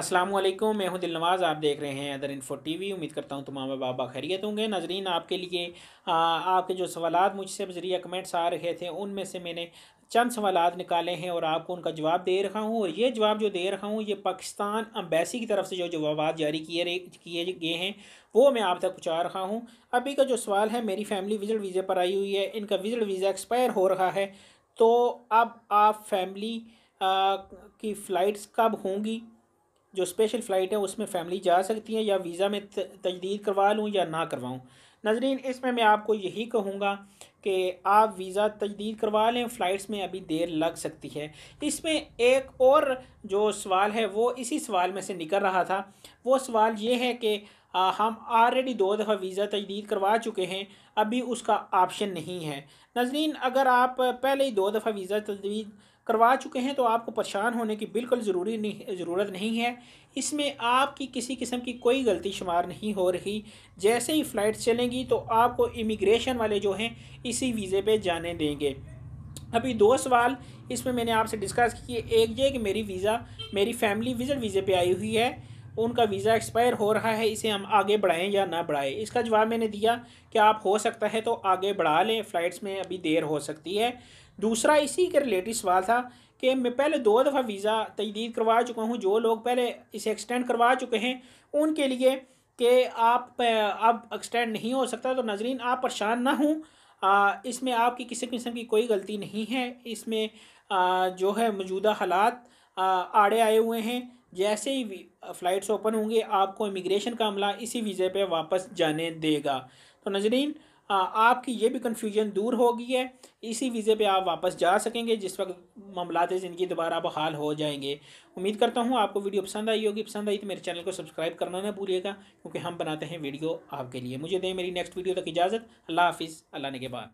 अस्सलाम वालेकुम मैं हूं दिलनवाज़ आप देख रहे हैं अदर इन्फो टीवी उम्मीद करता हूं तमाम बाबा खैरियत होंगे नाजरीन आपके लिए आ, आपके जो सवाल मुझसे बजरिया कमेंट्स आ रहे थे उनमें से मैंने चंद सवाल निकाले हैं और आपको उनका जवाब दे रहा हूँ और ये जवाब जो दे रहा हूँ ये पाकिस्तान अम्बेसी की तरफ से जो जवाब जारी किए किए गए हैं वो मैं आप तक पहुँचा रहा हूँ अभी का जो सवाल है मेरी फैमिली विजिट वीज़े पर आई हुई है इनका विजिट वीज़ा एक्सपायर हो रहा है तो अब आप फैमिली की फ़्लाइट्स कब होंगी जो स्पेशल फ़्लाइट है उसमें फैमिली जा सकती है या वीज़ा में तजदीद करवा लूँ या ना करवाऊँ नजरीन इसमें मैं आपको यही कहूँगा कि आप वीज़ा तजदीद करवा लें फ़्लाइट्स में अभी देर लग सकती है इसमें एक और जो सवाल है वो इसी सवाल में से निकल रहा था वो सवाल ये है कि आ, हम ऑलरेडी दो दफ़ा वीज़ा तजदीद करवा चुके हैं अभी उसका ऑप्शन नहीं है नजरिन अगर आप पहले ही दो दफ़ा वीज़ा तजदीद करवा चुके हैं तो आपको परेशान होने की बिल्कुल ज़रूरी नहीं ज़रूरत नहीं है इसमें आपकी किसी किस्म की कोई गलती शुमार नहीं हो रही जैसे ही फ़्लाइट चलेंगी तो आपको इमिग्रेशन वाले जो हैं इसी वीज़े पे जाने देंगे अभी दो सवाल इसमें मैंने आपसे डिस्कस किए एक ये कि मेरी वीज़ा मेरी फैमिली विज़िट वीज़े पे आई हुई है उनका वीज़ा एक्सपायर हो रहा है इसे हम आगे बढ़ाएं या ना बढ़ाएं इसका जवाब मैंने दिया कि आप हो सकता है तो आगे बढ़ा लें फ़्लाइट्स में अभी देर हो सकती है दूसरा इसी के रिलेटेड सवाल था कि मैं पहले दो दफ़ा वीज़ा तजदीद करवा चुका हूँ जो लोग पहले इसे एक्सटेंड करवा चुके हैं उनके लिए कि आप अब एक्सटेंड नहीं हो सकता तो नाजरीन आप परेशान ना हों इसमें आपकी किसी किस्म की कोई गलती नहीं है इसमें आ, जो है मौजूदा हालात आड़े आए हुए हैं जैसे ही फ़्लाइट्स ओपन होंगे आपको इमिग्रेशन का अमला इसी वीज़े पे वापस जाने देगा तो नजरीन आपकी ये भी कन्फ्यूजन दूर हो गई है इसी वीज़े पे आप वापस जा सकेंगे जिस वक्त मामला ज़िंदगी दोबारा बहाल हो जाएंगे उम्मीद करता हूँ आपको वीडियो पसंद आई होगी पसंद आई तो मेरे चैनल को सब्सक्राइब करना ना भूलिएगा क्योंकि हम बनाते हैं वीडियो आपके लिए मुझे दें मेरी नेक्स्ट वीडियो तक इजाज़त अल्लाह हाफिज़ अल्लाह ने के बाद